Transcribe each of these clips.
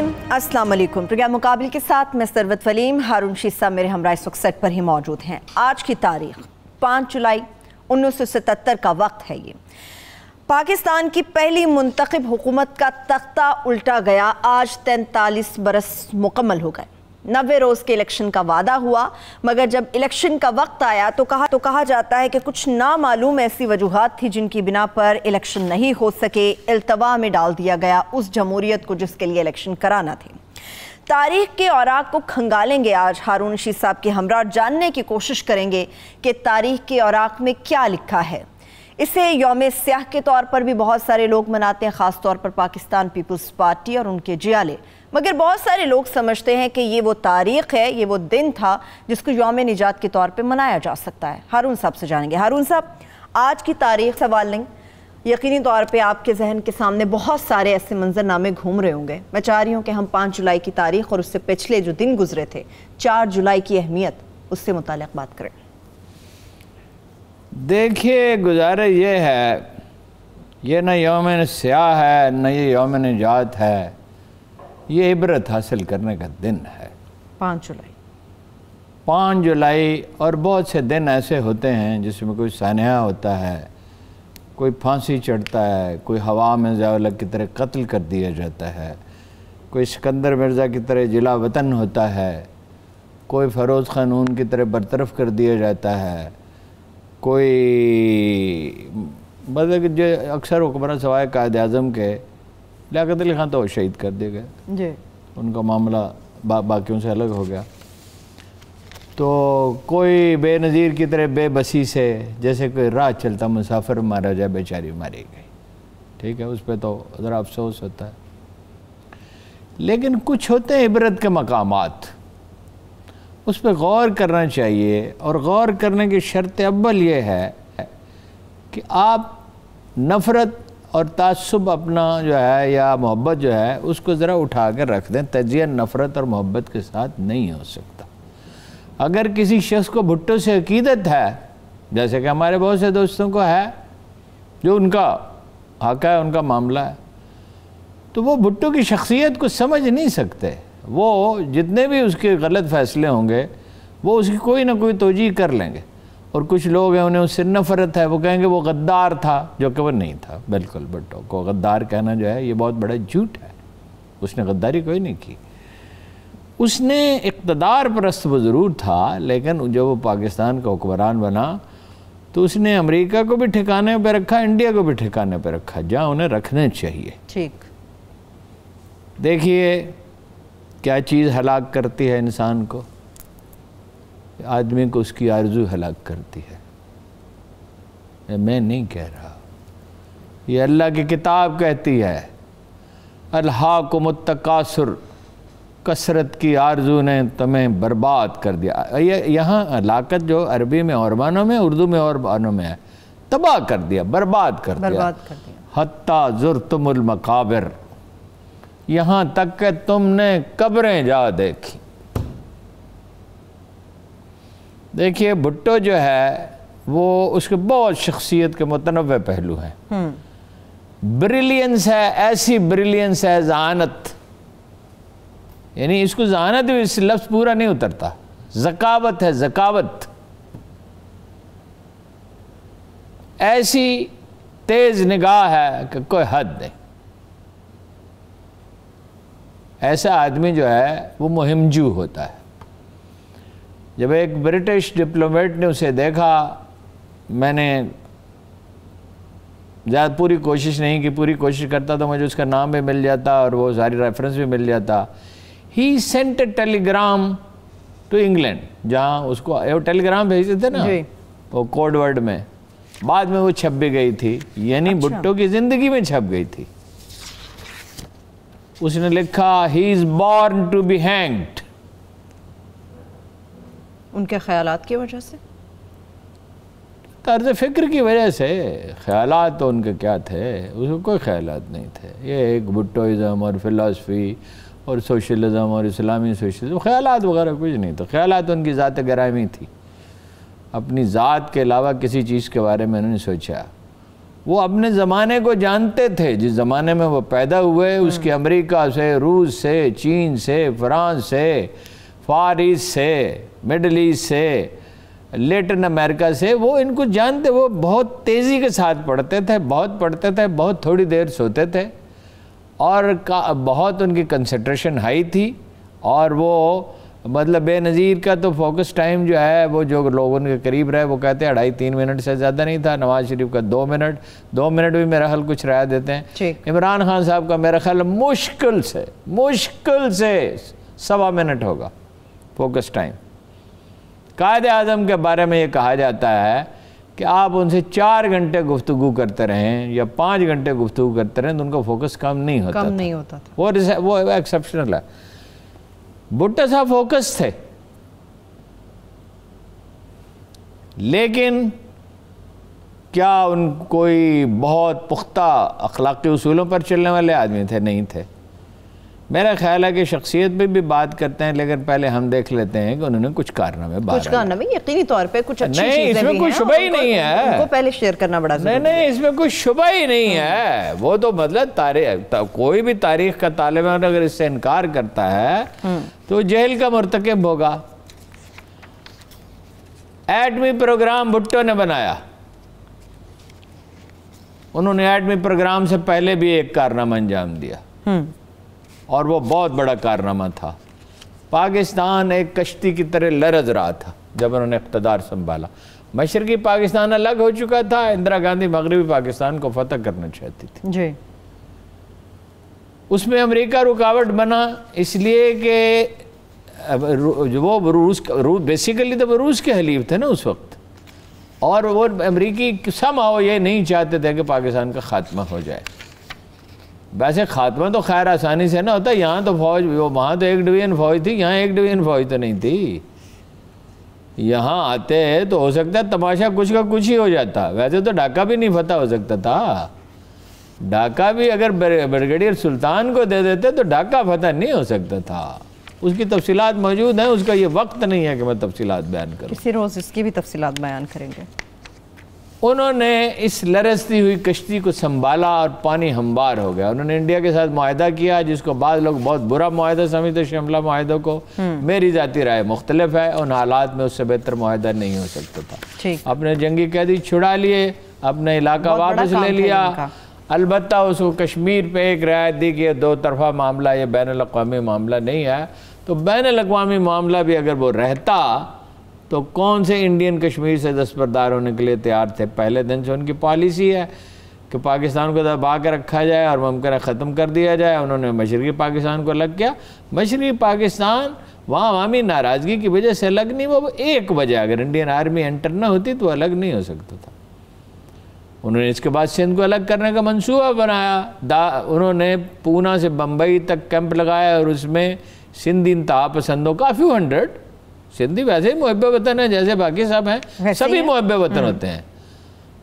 नाजीन अस्सलाम वालेकुम प्रोग्राम मुकाबले के साथ मैं सरवत वलीम हारून शीसा मेरे हमरा इस वक्त सेट पर ही मौजूद हैं आज की तारीख पाँच जुलाई उन्नीस सौ सतहत्तर का वक्त है ये पाकिस्तान की पहली मुंतखब हुकूमत का तख्ता उल्टा गया आज तैंतालीस बरस मुकम्मल हो गए नबे रोज़ के इलेक्शन का वादा हुआ मगर जब इलेक्शन का वक्त आया तो कहा तो कहा जाता है कि कुछ नामालूम ऐसी वजूहत थी जिनकी बिना पर इलेक्शन नहीं हो सके अल्तवा में डाल दिया गया उस जमहूरीत को जिसके लिए इलेक्शन कराना थे तारीख के और को खंगालेंगे आज हारून रशीद साहब के हमरा जानने की कोशिश करेंगे कि तारीख के और में क्या लिखा है इसे योम स्याह के तौर पर भी बहुत सारे लोग मनाते हैं खासतौर पर पाकिस्तान पीपल्स पार्टी और उनके जियाले मगर बहुत सारे लोग समझते हैं कि ये वो तारीख़ है ये वो दिन था जिसको योम निजात के तौर पर मनाया जा सकता है हारून साहब से जानेंगे हारून साहब आज की तारीख सवाल नहीं यकीनी तौर पे आपके जहन के सामने बहुत सारे ऐसे मंजरनामे घूम रहे होंगे मैं चाह रही हूँ कि हम पाँच जुलाई की तारीख और उससे पिछले जो दिन गुजरे थे चार जुलाई की अहमियत उससे मुतल बात करें देखिए गुजारे ये है ये न योम स्याह है न ये योम निजात है ये इबरत हासिल करने का दिन है पाँच जुलाई पाँच जुलाई और बहुत से दिन ऐसे होते हैं जिसमें कोई सानहा होता है कोई फांसी चढ़ता है कोई हवा में जावला की तरह कत्ल कर दिया जाता है कोई सिकंदर मिर्ज़ा की तरह जिला वतन होता है कोई फ़रोज़ ख़ानून की तरह बरतरफ कर दिया जाता है कोई मतलब जो अक्सर हुक्मरान सवाए कायद अजम के लियात अली खान तो शहीद कर दिए गए उनका मामला बा, बाकी से अलग हो गया तो कोई बेनज़ीर की तरह बेबसी से जैसे कोई राह चलता मुसाफिर मारा जाए बेचारी मारी गई ठीक है उस पर तो ज़रा अफसोस होता है लेकिन कुछ होते हैं इबरत के मकाम उस पर गौर करना चाहिए और गौर करने की शर्त अव्वल ये है कि आप नफ़रत और तसब अपना जो है या मोहब्बत जो है उसको ज़रा उठा कर रख दें तजिया नफ़रत और मोहब्बत के साथ नहीं हो सकता अगर किसी शख्स को भुट्टो से अकीदत है जैसे कि हमारे बहुत से दोस्तों को है जो उनका हक है उनका मामला है तो वो भुट्टो की शख्सियत को समझ नहीं सकते वो जितने भी उसके गलत फ़ैसले होंगे वो उसकी कोई ना कोई तोजी कर लेंगे और कुछ लोग हैं उन्हें उससे नफरत है वो कहेंगे वो गद्दार था जो कि वो नहीं था बिल्कुल भुट्टो को गद्दार कहना जो है ये बहुत बड़ा झूठ है उसने गद्दारी कोई नहीं की उसने इकतदार परस्त वो ज़रूर था लेकिन जब वो पाकिस्तान का हुक्मरान बना तो उसने अमेरिका को भी ठिकाने पर रखा इंडिया को भी ठिकाने पर रखा जहाँ उन्हें रखने चाहिए ठीक देखिए क्या चीज़ हलाक करती है इंसान को आदमी को उसकी आरजू हलाक करती है मैं नहीं कह रहा ये अल्लाह की किताब कहती है अल्हा को मतकासुर कसरत की आरजू ने तुम्हें बर्बाद कर दिया ये यहाँ हलाकत जो अरबी में और बानों में उर्दू में और बानों में है तबाह कर दिया बर्बाद कर बर्बाद दिया, कर दिया। हत्ता जुरतुमकाबिर यहाँ तक के तुमने कब्रें जा देखी देखिए भुट्टो जो है वो उसके बहुत शख्सियत के मतनवे पहलू हैं ब्रिलियंस हम्म। है ऐसी ब्रिलियंस है जहानत यानी इसको जहानत भी इस लफ्ज़ पूरा नहीं उतरता जकावत है जकावत ऐसी तेज निगाह है कि कोई हद नहीं ऐसा आदमी जो है वो मुहिमजू होता है जब एक ब्रिटिश डिप्लोमेट ने उसे देखा मैंने ज़्यादा पूरी कोशिश नहीं की पूरी कोशिश करता तो मुझे उसका नाम भी मिल जाता और वो सारी रेफरेंस भी मिल जाता he sent telegram to England जहाँ उसको टेलीग्राम भेजते थे ना वो कोड वर्ड में बाद में वो छप भी गई थी यानी अच्छा। भुट्टो की जिंदगी में छप गई थी उसने लिखा he is born to be hanged उनके ख्याल की वजह से तर्ज फ़िक्र की वजह से ख्याल तो उनके क्या थे उसको कोई ख्याल नहीं थे ये एक भुट्टोज़म और फिलासफ़ी और सोशलज़म और इस्लामी सोशल ख्याल वगैरह कुछ नहीं तो ख्याल तो उनकी ज़ात गरामी थी अपनी ज़ात के अलावा किसी चीज़ के बारे में उन्होंने सोचा वो अपने ज़माने को जानते थे जिस ज़माने में वो पैदा हुए हम्म। उसके अमेरिका से रूस से चीन से फ्रांस से फारिस से मिडल ईस्ट से लेटिन अमेरिका से वो इनको जानते वो बहुत तेज़ी के साथ पढ़ते थे बहुत पढ़ते थे बहुत थोड़ी देर सोते थे और का बहुत उनकी कंसंट्रेशन हाई थी और वो मतलब बेनज़ीर का तो फोकस टाइम जो है वो जो लोग उनके करीब रहे वो कहते हैं अढ़ाई तीन मिनट से ज़्यादा नहीं था नवाज़ शरीफ का दो मिनट दो मिनट भी मेरा हल कुछ राय देते हैं इमरान खान साहब का मेरा ख्याल मुश्किल से मुश्किल से सवा मिनट होगा फोकस टाइम कायद अज़म के बारे में ये कहा जाता है कि आप उनसे चार घंटे गुफ्तु करते रहें या पाँच घंटे गुफ्तु करते रहें तो उनका फोकस कम नहीं होता कम नहीं होता था वो वो एक्सेप्शनल है भुट्टो साहब फोकस थे लेकिन क्या उन कोई बहुत पुख्ता अखलाकी असूलों पर चलने वाले आदमी थे नहीं थे मेरा ख्याल है कि शख्सियत पे भी बात करते हैं लेकिन पहले हम देख लेते हैं कि उन्होंने कुछ कारनामे कुछ कारनामे यकीनी तौर पे कुछ अच्छी नहीं इसमें कोई शुभ ही नहीं है उनको पहले शेयर करना बड़ा नहीं नहीं इसमें कोई शुभ ही नहीं है वो तो मतलब तारीख कोई भी तारीख का तालब अगर इससे इनकार करता है हम्म। तो जेल का मरतकब होगा एडमी प्रोग्राम भुट्टो ने बनाया उन्होंने एडमी प्रोग्राम से पहले भी एक कारनामा अंजाम दिया हम्म। और वो बहुत बड़ा कारनामा था पाकिस्तान एक कश्ती की तरह लरज रहा था जब उन्होंने इकतदार संभाला मशरकी पाकिस्तान अलग हो चुका था इंदिरा गांधी मगरबी पाकिस्तान को फतह करना चाहती थी जी उसमें अमेरिका रुकावट बना इसलिए कि वो रूस रूस बेसिकली तो वो रूस के हलीफ थे ना उस वक्त और वो अमरीकी सम ये नहीं चाहते थे कि पाकिस्तान का खात्मा हो जाए वैसे खात्मा तो खैर आसानी से ना होता यहाँ तो फौज वहाँ तो एक डिवीजन फौज थी यहाँ एक डिवीजन फौज तो नहीं थी यहाँ आते हैं तो हो सकता है तमाशा कुछ का कुछ ही हो जाता वैसे तो ढाका भी नहीं फता हो सकता था ढाका भी अगर ब्रिगेडियर सुल्तान को दे देते तो ढाका फता नहीं हो सकता था उसकी तफसीत मौजूद हैं उसका ये वक्त नहीं है कि मैं तफसीत बयान करूँ इसी रोज़ इसकी भी तफसीत बयान करेंगे उन्होंने इस लरसती हुई कश्ती को संभाला और पानी हमवार हो गया उन्होंने इंडिया के साथ माहिदा किया जिसको बाद लोग बहुत बुरा माहिदा समझते शिमला माहे को हम्म। मेरी ज़ाती राय मुख्तलिफ है उन हालात में उससे बेहतर माहा नहीं हो सकता था अपने जंगी कैदी छुड़ा लिए अपने इलाका वापस ले लिया अलबत् उसको कश्मीर पर एक रियायत दी कि दो तरफा मामला ये बैन अवी मामला नहीं है तो बैन अवी मामला भी अगर वो रहता तो कौन से इंडियन कश्मीर से दस्तरदार होने के लिए तैयार थे पहले दिन से उनकी पॉलिसी है कि पाकिस्तान को दबा के रखा जाए और मुमकिन ख़त्म कर दिया जाए उन्होंने मशरक़ी पाकिस्तान को अलग किया मशरक़ी पाकिस्तान वहाँ अवामी नाराज़गी की वजह से अलग नहीं वो एक वजह अगर इंडियन आर्मी एंटर ना होती तो अलग नहीं हो सकता था उन्होंने इसके बाद सिंध को अलग करने का मनसूबा बनाया दा उन्होंने पूना से बम्बई तक कैंप लगाया और उसमें सिंध इंतहा पसंदों काफ़ी हंड्रेड सिंधी वैसे ही मुहब वतन है जैसे बाकी सब हैं सभी मुहब वतन हम्म। होते हैं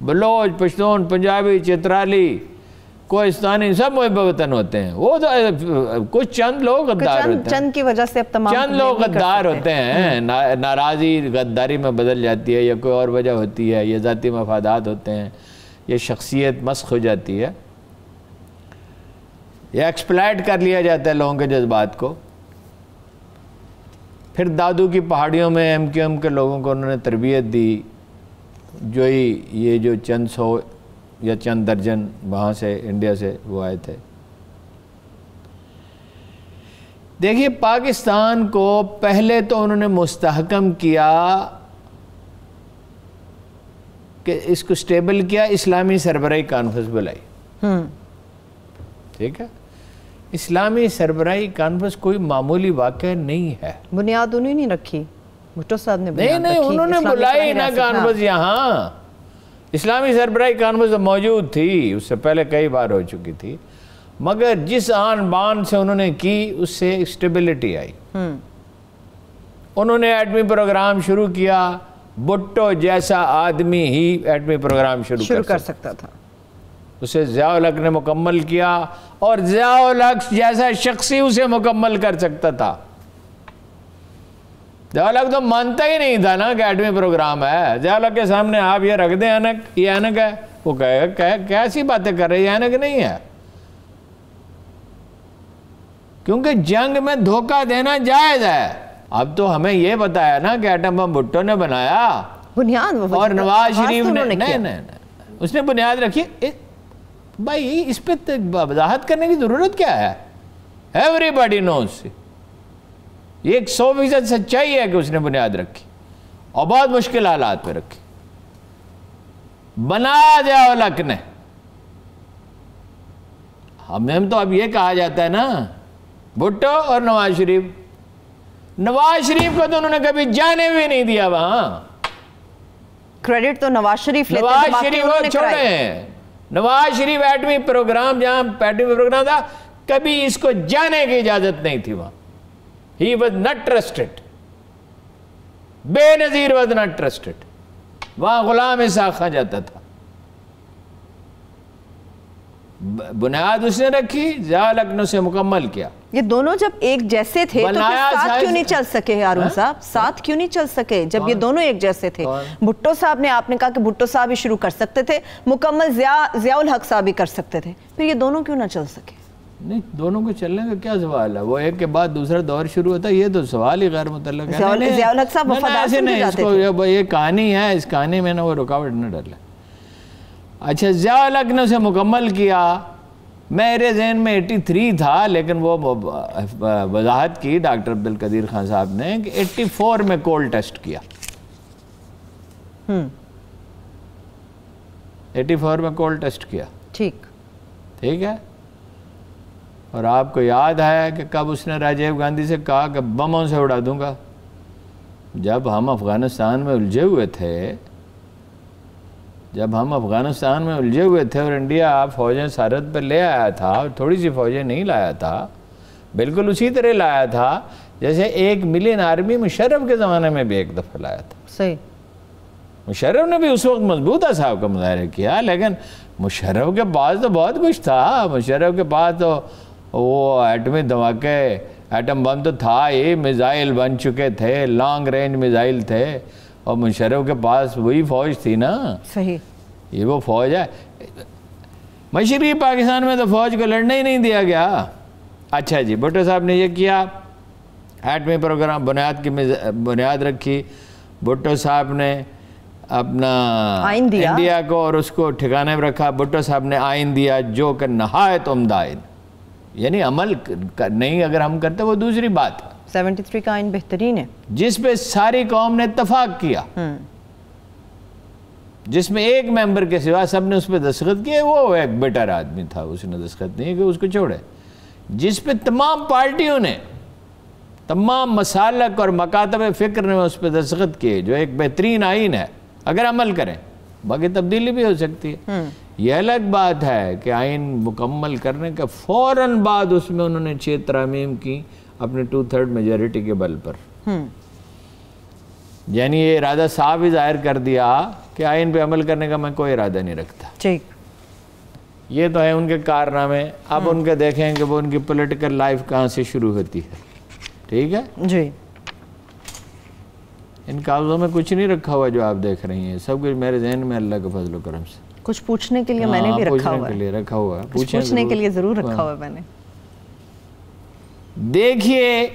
बलोच पश्तून पंजाबी चित्राली कोहिस्तानी सब मुहब वतन होते हैं वो तो कुछ चंद लोग गद्दार चंद, होते हैं चंद की वजह से अब तमाम चंद लोग गद्दार होते हैं हम्म। ना, नाराज़ी गद्दारी में बदल जाती है या कोई और वजह होती है या ज़ाती मफादात होते हैं या शख्सियत मस्क हो जाती है या एक्सप्लाइट कर लिया जाता है लोगों के जज्बात को फिर दादू की पहाड़ियों में एम क्यू एम के लोगों को उन्होंने तरबियत दी जो ही ये जो चंद सौ या चंद दर्जन वहाँ से इंडिया से वो आए थे देखिए पाकिस्तान को पहले तो उन्होंने मुस्तहकम किया कि इसको स्टेबल किया इस्लामी सरबराही कॉन्फ्रेंस बुलाई हम्म। ठीक है इस्लामी सरबराही कॉन्फ्रेंस कोई मामूली वाक़ नहीं है बुनियाद उन्हें नहीं रखी भुट्टो साहब ने नहीं नहीं उन्होंने बुलाई ना कॉन्फ्रेंस यहाँ इस्लामी सरबराही कॉन्फ्रेंस मौजूद थी उससे पहले कई बार हो चुकी थी मगर जिस आन बान से उन्होंने की उससे स्टेबिलिटी आई हम्म। उन्होंने एटमी प्रोग्राम शुरू किया भुट्टो जैसा आदमी ही एटमी प्रोग्राम शुरू, शुरू कर, कर सकता था उसे ज़ियालक ने मुकम्मल किया और ज़ियालक जैसा शख्स ही उसे मुकम्मल कर सकता था ज़ियालक तो मानता ही नहीं था ना अकेडमी प्रोग्राम है ज़ियालक के सामने आप ये रख दें अनक ये अनक है वो कहेगा कह कैसी बातें कर रहे ये अनक नहीं है क्योंकि जंग में धोखा देना जायज़ है अब तो हमें ये बताया ना कि एटम बम भुट्टो ने बनाया बुनियाद और नवाज शरीफ तो ने नहीं नहीं उसने बुनियाद रखी भाई इस पर तो वजाहत करने की ज़रूरत क्या है एवरीबॉडी नोस से एक सौ फीसद सच्चाई है कि उसने बुनियाद रखी और बहुत मुश्किल हालात पर रखी बनाया जाओ लक ने हम तो अब यह कहा जाता है ना भुट्टो और नवाज शरीफ नवाज शरीफ को तो उन्होंने कभी जाने भी नहीं दिया वहां क्रेडिट तो नवाज शरीफ नवाज तो शरीफ छोड़े नवाज शरीफ एटमी प्रोग्राम जहां एटमी प्रोग्राम था कभी इसको जाने की इजाज़त नहीं थी वहां he was not trusted Benazir was not trusted वहां गुलाम ऐसा खां जाता था बुनियाद उसने रखी जहाँ अकनू से मुकम्मल किया ये दोनों जब एक जैसे थे तो साथ क्यों नहीं चल सके हारून हाँ? साहब साथ क्यों नहीं चल सके जब ये दोनों एक जैसे थे भुट्टो साहब ने आपने कहा कि भुट्टो साहब ही शुरू कर सकते थे मुकम्मल जिया जियाउल हक साहब ही कर सकते थे फिर ये दोनों क्यों ना चल सके नहीं दोनों को चलने का क्या सवाल है वो एक के बाद दूसरा दौर शुरू होता है ये तो सवाल ही गैर मुतल है ये कहानी है इस कहानी में ना वो रुकावट न डाले अच्छा ज्या ने उसे मुकम्मल किया मेरे जहन में 83 था लेकिन वो वजाहत की डॉक्टर अब्दुल कदीर खान साहब ने कि 84 में कोल्ड टेस्ट किया हम्म। एटी फोर में कोल्ड टेस्ट किया ठीक ठीक है और आपको याद है कि कब उसने राजीव गांधी से कहा कि बमों से उड़ा दूंगा जब हम अफ़गानिस्तान में उलझे हुए थे जब हम अफ़गानिस्तान में उलझे हुए थे और इंडिया फ़ौजें सरहद पर ले आया था और थोड़ी सी फ़ौजें नहीं लाया था बिल्कुल उसी तरह लाया था जैसे एक मिलियन आर्मी मुशर्रफ के ज़माने में भी एक दफ़ा लाया था सही मुशर्रफ ने भी उस वक्त मजबूत साहब का मुजाहरा किया लेकिन मुशर्रफ के पास तो बहुत कुछ था मुशर्रफ के पास तो वो एटमी धमाके एटम बम तो था ही मिज़ाइल बन चुके थे लॉन्ग रेंज मिज़ाइल थे और मुशरफ के पास वही फौज थी ना सही ये वो फौज है मशरकी पाकिस्तान में तो फौज को लड़ने ही नहीं दिया गया अच्छा जी भुट्टो साहब ने ये किया एटमी प्रोग्राम बुनियाद की बुनियाद रखी भुट्टो साहब ने अपना आइन दिया इंडिया को और उसको ठिकाने पर रखा भुट्टो साहब ने आइन दिया जो कि नहायत उमदा आइन यानी अमल नहीं अगर हम करते वो दूसरी बात है 73 का आइन बेहतरीन है जिस पे सारी कौम ने इतफाक किया हम्म। जिसमें एक मेंबर के सिवा सब ने उस पर दस्खत किए वो एक बेटर आदमी था उसने दस्खत नहीं कि उसको छोड़े जिस पे तमाम पार्टियों ने तमाम मसालक और मकातब फ़िक्र ने उस पर दस्खत किए जो एक बेहतरीन आइन है अगर अमल करें बाकी तब्दीली भी हो सकती है हम्म। यह अलग बात है कि आइन मुकम्मल करने के फौरन बाद उसमें उन्होंने छः तरामीम की अपने टू थर्ड मेजोरिटी के बल पर हम्म। यानी ये इरादा साफ ही जाहिर कर दिया कि आयन पे अमल करने का मैं कोई इरादा नहीं रखता ठीक ये तो है उनके कारनामे अब हम्म। उनके देखें कि वो उनकी पॉलिटिकल लाइफ कहाँ से शुरू होती है ठीक है जी इन कागजों में कुछ नहीं रखा हुआ जो आप देख रही हैं सब कुछ मेरे जहन में अल्लाह के फजल करम से कुछ पूछने के लिए मैंने हाँ, भी रखा हुआ के लिए रखा हुआ पूछने के लिए जरूर रखा हाँ। हुआ है मैंने देखिए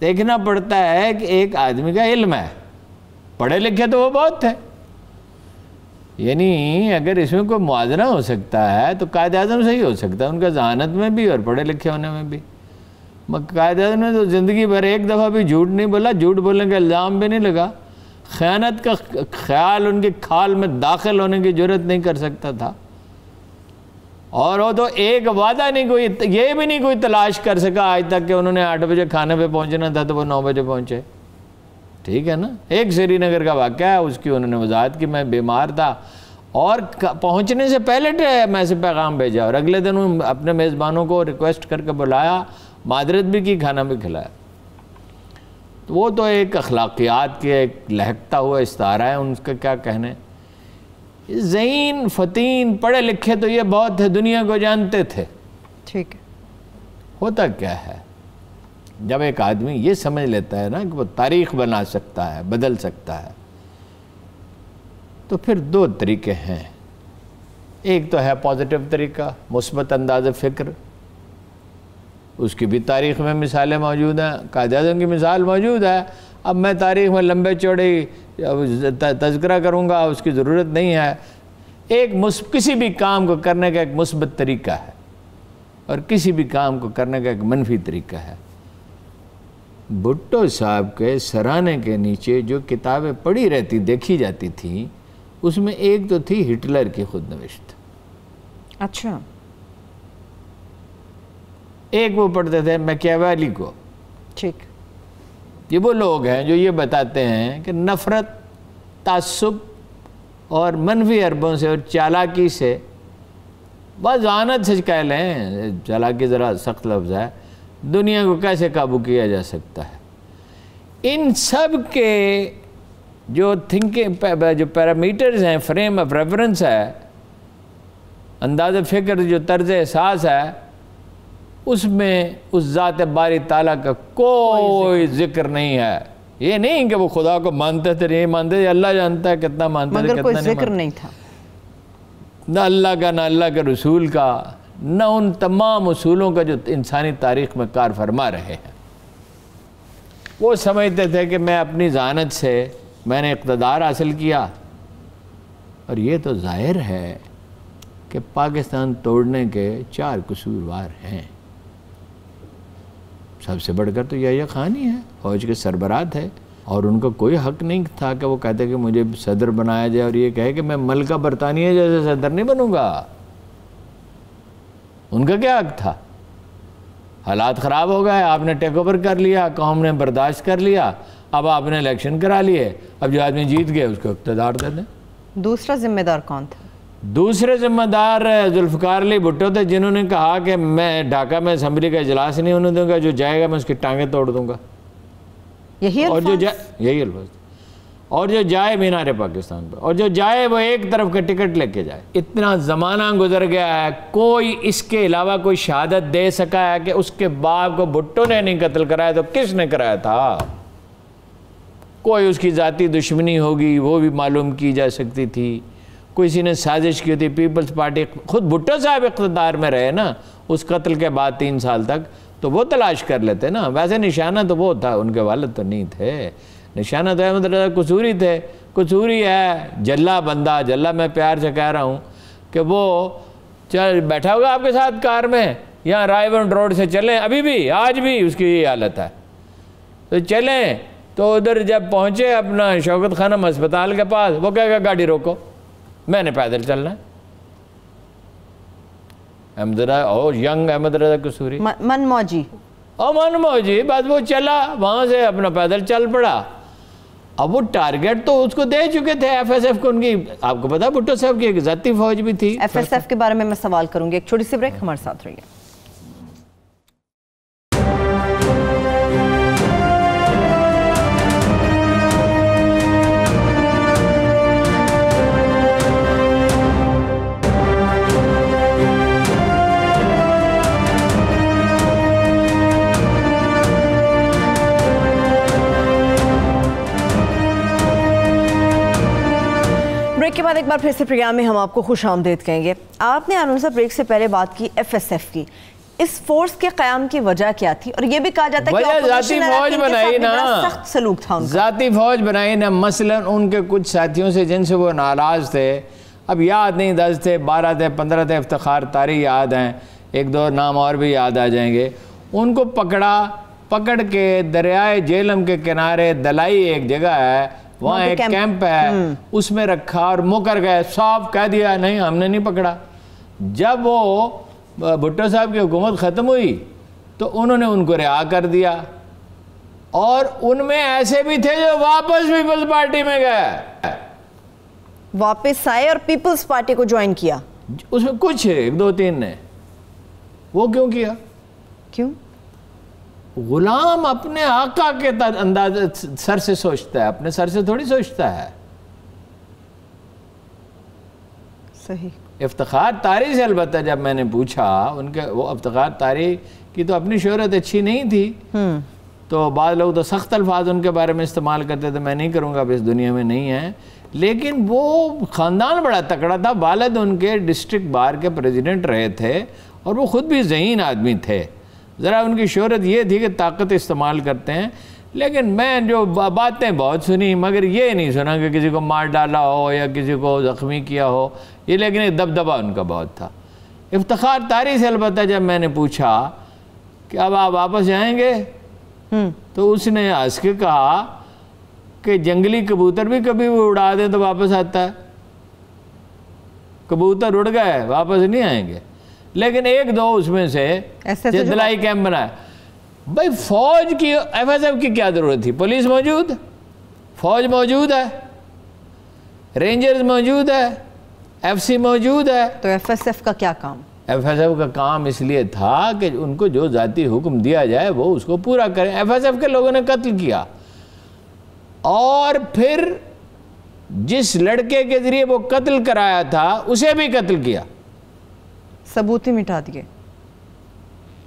देखना पड़ता है कि एक आदमी का इल्म है पढ़े लिखे तो वो बहुत है यानी अगर इसमें कोई मुआजना हो सकता है तो कायद अजम से ही हो सकता है उनका जहानत में भी और पढ़े लिखे होने में भी कायद अजम ने तो ज़िंदगी भर एक दफ़ा भी झूठ नहीं बोला झूठ बोलने का इल्ज़ाम भी नहीं लगा खयानत का ख्याल उनके खाल में दाखिल होने की जरूरत नहीं कर सकता था और वो तो एक वादा नहीं कोई ये भी नहीं कोई तलाश कर सका आज तक कि उन्होंने आठ बजे खाने पे पहुंचना था तो वो नौ बजे पहुंचे ठीक है ना एक श्रीनगर का वाक़ है उसकी उन्होंने वजाहत की मैं बीमार था और पहुंचने से पहले मैं से पैगाम भेजा और अगले दिन अपने मेज़बानों को रिक्वेस्ट करके बुलाया मादरत भी की खाना भी खिलाया तो वो तो एक अखलाकियात के एक लहकता हुआ इस्तारा है उनका क्या कहने जैन फतीन पढ़े लिखे तो ये बहुत है दुनिया को जानते थे ठीक है होता क्या है जब एक आदमी ये समझ लेता है ना कि वो तारीख बना सकता है बदल सकता है तो फिर दो तरीके हैं एक तो है पॉजिटिव तरीका मुस्बत अंदाज फ़िक्र उसकी भी तारीख में मिसालें मौजूद हैं कायदाजों की मिसाल मौजूद है अब मैं तारीख में लंबे चौड़े तस्करा करूँगा उसकी ज़रूरत नहीं है एक मुस किसी भी काम को करने का एक मुस्बत तरीका है और किसी भी काम को करने का एक मनफी तरीका है भुट्टो साहब के सराहने के नीचे जो किताबें पढ़ी रहती देखी जाती थी उसमें एक तो थी हिटलर की खुद नविश्त अच्छा एक वो पढ़ते थे मैकेवाली को ठीक ये वो लोग हैं जो ये बताते हैं कि नफ़रत तसब और मनफी अरबों से और चालाकी से जानत से कह लें चालाकी ज़रा सख्त लफ्ज़ है दुनिया को कैसे काबू किया जा सकता है इन सब के जो थिंकिंग जो पैरामीटर्स हैं फ्रेम ऑफ रेफरेंस है अंदाज फ़िक्र जो तर्ज एहसास है उसमें उस ज़ात बारी ताला का कोई जिक्र नहीं है ये नहीं कि वो खुदा को मानते थे नहीं मानते थे अल्लाह जानता है कितना मानते मगर थे कोई जिक्र नहीं, नहीं था ना अल्लाह का ना अल्लाह के रसूल का ना उन तमाम असूलों का जो इंसानी तारीख में कार फरमा रहे हैं वो समझते थे कि मैं अपनी जानत से मैंने इकतदार हासिल किया और ये तो ज़ाहिर है कि पाकिस्तान तोड़ने के चार कसूरवार हैं सबसे बढ़कर तो यही खान ही है फौज के सरबराह है और उनका कोई हक नहीं था कि वो कहते कि मुझे सदर बनाया जाए और ये कहे कि मैं मलका बरतानिया जैसे सदर नहीं बनूंगा उनका क्या हक था हालात ख़राब हो गए आपने टेक ओवर कर लिया कौम ने बर्दाश्त कर लिया अब आपने इलेक्शन करा लिए अब जो आदमी जीत गए उसको इकतदार दे दें दूसरा जिम्मेदार कौन था दूसरे ज़िम्मेदार जुल्फकार अली भुट्टो थे जिन्होंने कहा कि मैं ढाका में असम्बली का इजलास नहीं होने दूंगा जो जाएगा मैं उसकी टांगे तोड़ दूंगा यही और जो जाए यही अल्फाज और जो जाए मीनार पाकिस्तान पर और जो जाए वो एक तरफ का टिकट लेके जाए इतना ज़माना गुजर गया है कोई इसके अलावा कोई शहादत दे सका है कि उसके बाप को भुट्टो ने नहीं कत्ल कराया तो किसने कराया था कोई उसकी ज़ाती दुश्मनी होगी वो भी मालूम की जा सकती थी किसी ने साजिश की थी पीपल्स पार्टी खुद भुट्टो साहब इकतदार में रहे ना उस कत्ल के बाद तीन साल तक तो वो तलाश कर लेते ना वैसे निशाना तो वो था उनके वालद तो नहीं थे निशाना तो अहमद मतलब रजा तो कसूरी थे कसूरी है जल्ला बंदा जल्ला मैं प्यार से कह रहा हूँ कि वो चल बैठा होगा आपके साथ कार में यहाँ रायबन रोड से चलें अभी भी आज भी उसकी यही हालत है तो चलें तो उधर जब पहुँचे अपना शौकत खानम अस्पताल के पास वो कहेगा गाड़ी रोको मैंने पैदल चलना है अहमदरा और यंग अहमद रजा कसूरी मनमौजी और मनमौजी बस वो चला वहां से अपना पैदल चल पड़ा अब वो टारगेट तो उसको दे चुके थे एफएसएफ को उनकी आपको पता भुट्टो साहब की एक जाती फौज भी थी एफएसएफ के बारे में मैं सवाल करूंगी एक छोटी सी ब्रेक हमारे साथ रहिए ब्रेक के बाद एक बार फिर से प्रोग्राम में हम आपको खुश आमदेद कहेंगे आपने आनंद साहब ब्रेक से पहले बात की एफएसएफ की इस फोर्स के क्याम की वजह क्या थी और ये भी कहा जाता है कि जाती फौज बनाई ना सख्त सलूक था जाती फौज बनाई ना मसलन उनके कुछ साथियों से जिनसे वो नाराज़ थे अब याद नहीं दस थे बारह थे पंद्रह थे इफ्तार तारी याद हैं एक दो नाम और भी याद आ जाएंगे उनको पकड़ा पकड़ के दरियाए जेलम के किनारे दलाई एक जगह है वहाँ एक कैंप है हम्म। उसमें रखा और मुकर गए साफ कह दिया नहीं हमने नहीं पकड़ा जब वो भुट्टो साहब की हुकूमत ख़त्म हुई तो उन्होंने उनको रिहा कर दिया और उनमें ऐसे भी थे जो वापस पीपल्स पार्टी में गए वापस आए और पीपल्स पार्टी को ज्वाइन किया उसमें कुछ है एक दो तीन ने वो क्यों किया क्यों गुलाम अपने आका के अंदाज सर से सोचता है अपने सर से थोड़ी सोचता है सही इफ्तार तारी से अलबत् जब मैंने पूछा उनके वो इफ्तार तारी की तो अपनी शहरत अच्छी नहीं थी हम्म। तो बाद लोग तो सख्त अल्फाज उनके बारे में इस्तेमाल करते थे मैं नहीं करूँगा अब इस दुनिया में नहीं है लेकिन वो ख़ानदान बड़ा तकड़ा था बालद उनके डिस्ट्रिक्ट बार के प्रेसिडेंट रहे थे और वो ख़ुद भी जहीन आदमी थे ज़रा उनकी शहरत ये थी कि ताकत इस्तेमाल करते हैं लेकिन मैं जो बातें बहुत सुनी मगर ये नहीं सुना कि किसी को मार डाला हो या किसी को ज़ख्मी किया हो ये लेकिन एक दबदबा उनका बहुत था इफ्तार तारी से अलबत् जब मैंने पूछा कि अब आप वापस जाएंगे हम्म। तो उसने हंस के कहा कि जंगली कबूतर भी कभी वो उड़ा दें तो वापस आता है कबूतर उड़ गए वापस नहीं आएंगे लेकिन एक दो उसमें से दिलाई कैंप बनाया भाई फौज की एफ की क्या जरूरत थी पुलिस मौजूद फौज मौजूद है रेंजर्स मौजूद है एफसी मौजूद है तो एफएसएफ का क्या काम एफएसएफ का काम इसलिए था कि उनको जो जाती हुक्म दिया जाए वो उसको पूरा करें एफएसएफ के लोगों ने कत्ल किया और फिर जिस लड़के के जरिए वो कत्ल कराया था उसे भी कत्ल किया सबूत ही मिटा दिए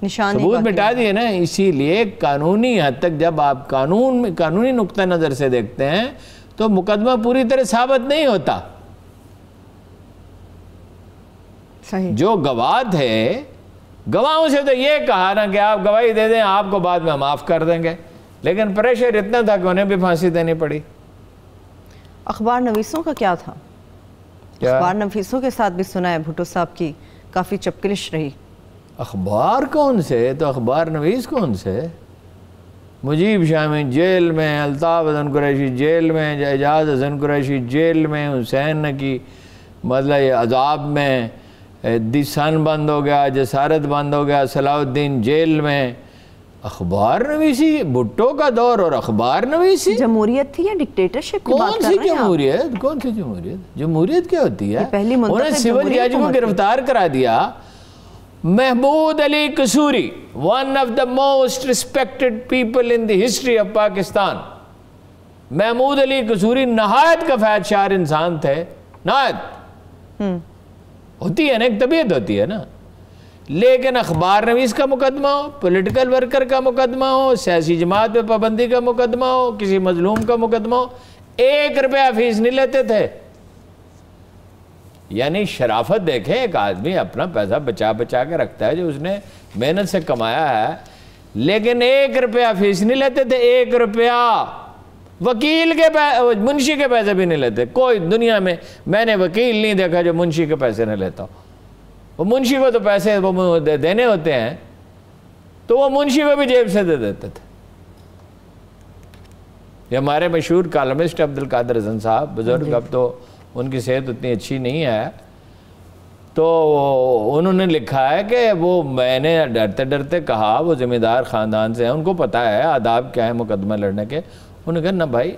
निशान सबूत मिटा दिए ना इसीलिए कानूनी हद तक जब आप कानून में कानूनी नुकता नज़र से देखते हैं तो मुकदमा पूरी तरह साबित नहीं होता सही जो गवाह थे गवाहों से तो ये कहा ना कि आप गवाही दे दें आपको बाद में हम माफ़ कर देंगे लेकिन प्रेशर इतना था कि उन्हें भी फांसी देनी पड़ी अखबार नवीसों का क्या था अखबार नवीसों के साथ भी सुना है भुटो साहब की काफ़ी चपकलिश रही अखबार कौन से तो अखबार नवीस कौन से मुजीब शामी जेल में अलताफ़ हसन कुरैशी जेल में एजाज हसन कुरैशी जेल में हुसैन की मतलब अजाब में दिसन बंद हो गया जसारत बंद हो गया सलाउद्दीन जेल में अखबार नवीसी भुट्टो का दौर और अखबार नवीसी जमहूरियत थी या डिक्टेटरशिप कौन सी जमहूरियत कौन सी जमहूरियत जमहूरियत क्या होती है पहली उन्होंने सिविल जज को गिरफ्तार करा दिया Mahmud Ali Kasuri one of the most respected people in the history of Pakistan Mahmud Ali Kasuri नहायत का फैद शार इंसान थे नहायत हम्म। होती है ना एक तबीयत होती है ना लेकिन अखबार नवीस का मुकदमा हो पोलिटिकल वर्कर का मुकदमा हो सियासी जमात पर पाबंदी का मुकदमा हो किसी मजलूम का मुकदमा हो एक रुपया फीस नहीं लेते थे यानी शराफत देखे एक आदमी अपना पैसा बचा बचा के रखता है जो उसने मेहनत से कमाया है लेकिन एक रुपया फीस नहीं लेते थे एक रुपया वकील के मुंशी के पैसे भी नहीं लेते कोई दुनिया में मैंने वकील नहीं देखा जो मुंशी के पैसे नहीं लेता वो मुंशी को तो पैसे वो देने होते हैं तो वो मुंशी को भी जेब से दे देते थे ये हमारे मशहूर कॉलमिस्ट अब्दुल कादर हसन साहब बुज़ुर्ग अब तो उनकी सेहत उतनी अच्छी नहीं है तो उन्होंने लिखा है कि वो मैंने डरते डरते कहा वो ज़िम्मेदार ख़ानदान से हैं उनको पता है आदाब क्या है मुकदमा लड़ने के उन्होंने कहा ना भाई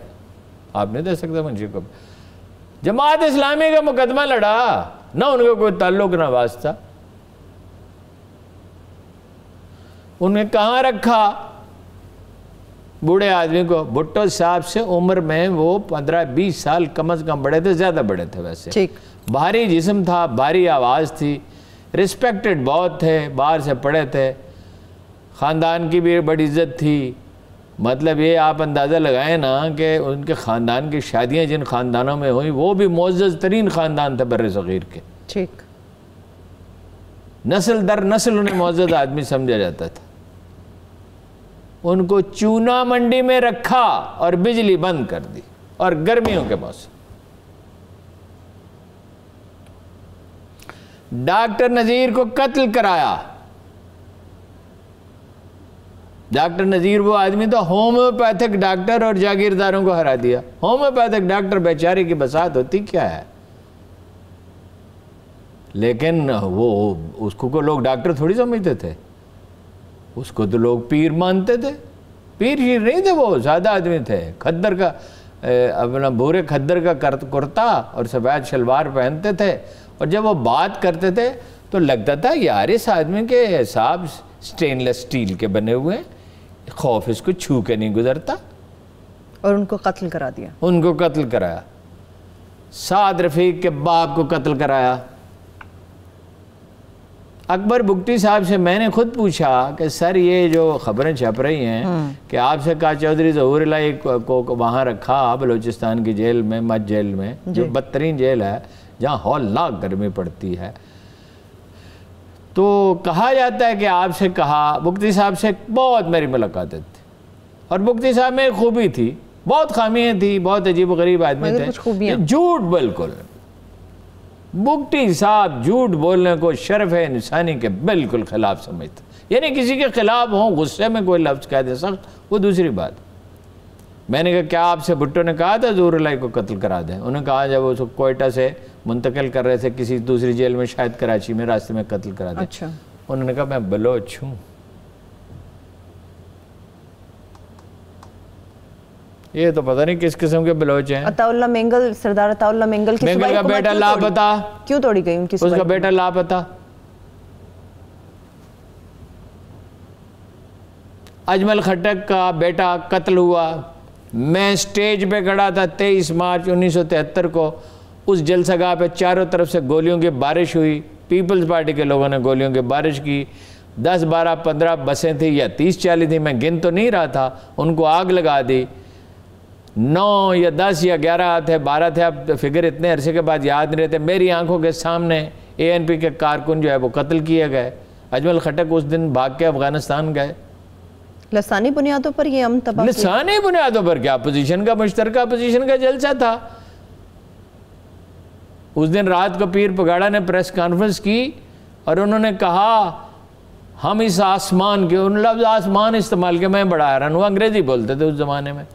आप नहीं दे सकते मुंशी को जमात इस्लामी का मुकदमा लड़ा ना उनका कोई ताल्लुक ना वास्ता उन्हें कहाँ रखा बूढ़े आदमी को भुट्टो साहब से उम्र में वो पंद्रह बीस साल कम से कम बड़े थे ज़्यादा बड़े थे वैसे ठीक भारी जिस्म था भारी आवाज़ थी रिस्पेक्टेड बहुत थे बाहर से पढ़े थे ख़ानदान की भी बड़ी इज्जत थी मतलब ये आप अंदाज़ा लगाएं ना कि उनके ख़ानदान की शादियाँ जिन ख़ानदानों में हुई वो भी मोज़ तरीन ख़ानदान था बर के ठीक नस्ल दर नस्ल उन्हें मोज़ आदमी समझा जाता था उनको चूना मंडी में रखा और बिजली बंद कर दी और गर्मियों के मौसम डॉक्टर नज़ीर को कत्ल कराया डॉक्टर नज़ीर वो आदमी तो होम्योपैथिक डॉक्टर और जागीरदारों को हरा दिया होम्योपैथिक डॉक्टर बेचारे की बसात होती क्या है लेकिन वो उसको को लोग डॉक्टर थोड़ी समझते थे उसको तो लोग पीर मानते थे पीर ही नहीं थे वो ज़्यादा आदमी थे खद्दर का अपना भूरे खद्दर का कुर्ता और सफ़ेद शलवार पहनते थे और जब वो बात करते थे तो लगता था यार इस आदमी के हिसाब स्टेनलेस स्टील के बने हुए हैं खौफ इसको छू के नहीं गुजरता और उनको कत्ल करा दिया उनको कत्ल कराया साद रफीक के बाप को कत्ल कराया अकबर बुगटी साहब से मैंने खुद पूछा कि सर ये जो खबरें छप रही हैं हम्म। कि आपसे कहा चौधरी जहूर लाई को, को, को वहाँ रखा बलूचिस्तान की जेल में मत जेल में जो बदतरीन जेल है जहाँ हौलनाक गर्मी पड़ती है तो कहा जाता है कि आपसे कहा मुफ्ती साहब से बहुत मेरी मुलाकातें थी और मुफ्ती साहब में खूबी थी बहुत खामियाँ थी बहुत अजीब गरीब आदमी थे झूठ बिल्कुल बुगटी साहब झूठ बोलने को शर्फ इंसानी के बिल्कुल खिलाफ समझते यानी किसी के खिलाफ हों गुस्से में कोई लफ्ज़ कह दे सख्त वो दूसरी बात मैंने कहा क्या आपसे भुट्टो ने कहा था लाई को कत्ल करा दें उन्होंने कहा जब उसको कोयटा से मुंतकिल कर रहे थे किसी दूसरी जेल में शायद कराची में रास्ते में कत्ल करा दिया अच्छा उन्होंने कहा मैं बलोच हूँ ये तो पता नहीं किस किस्म के बलोच हैं अताउल्ला मेंगल सरदार अताउल्ला मेंगल की मेंगल का बेटा मतलब लापता क्यों तोड़ी गई उनकी उसका बेटा लापता अजमल खटक का बेटा कत्ल हुआ मैं स्टेज पे खड़ा था 23 मार्च 1973 को उस जलसगाह पे चारों तरफ से गोलियों की बारिश हुई पीपल्स पार्टी के लोगों ने गोलियों की बारिश की दस बारह पंद्रह बसें थी या तीस चालीस थी मैं गिन तो नहीं रहा था उनको आग लगा दी नौ या दस या ग्यारह थे बारह थे अब फिगर इतने अरसे के बाद याद नहीं रहते मेरी आंखों के सामने एएनपी के कारकुन जो है वो कत्ल किए गए अजमल खटक उस दिन भाग के अफगानिस्तान गए लसानी बुनियादों पर ये हम तबाह लसानी बुनियादों पर क्या अपोजिशन का मुश्तरका अपोजिशन का जलसा था उस दिन रात को पीर पगाड़ा ने प्रेस कॉन्फ्रेंस की और उन्होंने कहा हम इस आसमान के उन लफ्ज़ आसमान इस्तेमाल के मैं बड़ा हैरान हुआ अंग्रेज़ी बोलते थे उस ज़माने में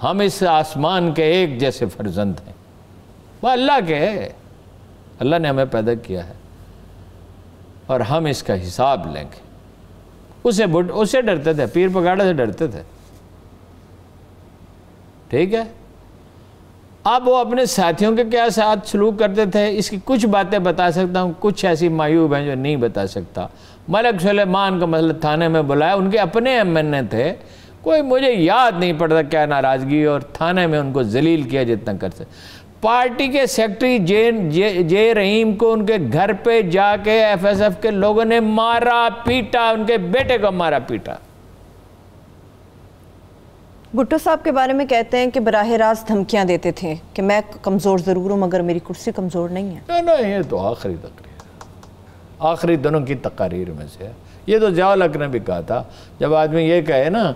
हम इस आसमान के एक जैसे फर्जंद हैं वह अल्लाह के है अल्लाह ने हमें पैदा किया है और हम इसका हिसाब लेंगे उसे उसे डरते थे पीर पगाड़ा से डरते थे ठीक है अब वो अपने साथियों के क्या साथ सलूक करते थे इसकी कुछ बातें बता सकता हूँ कुछ ऐसी मायूब हैं जो नहीं बता सकता मलक सलेमान का मतलब थाने में बुलाया उनके अपने एम एन ए थे कोई मुझे याद नहीं पड़ता क्या नाराज़गी और थाने में उनको जलील किया जितना कर सकते पार्टी के सेक्रेटरी जे, जे जे रहीम को उनके घर पे जाके एफएसएफ के लोगों ने मारा पीटा उनके बेटे को मारा पीटा भुट्टो साहब के बारे में कहते हैं कि बराह रास्त धमकियाँ देते थे कि मैं कमज़ोर ज़रूर हूँ मगर मेरी कुर्सी कमज़ोर नहीं है नहीं नहीं ये तो आखिरी तकरीर आखिरी दोनों की तकारीर में से है ये तो जयाल हक ने भी कहा था जब आदमी ये कहे ना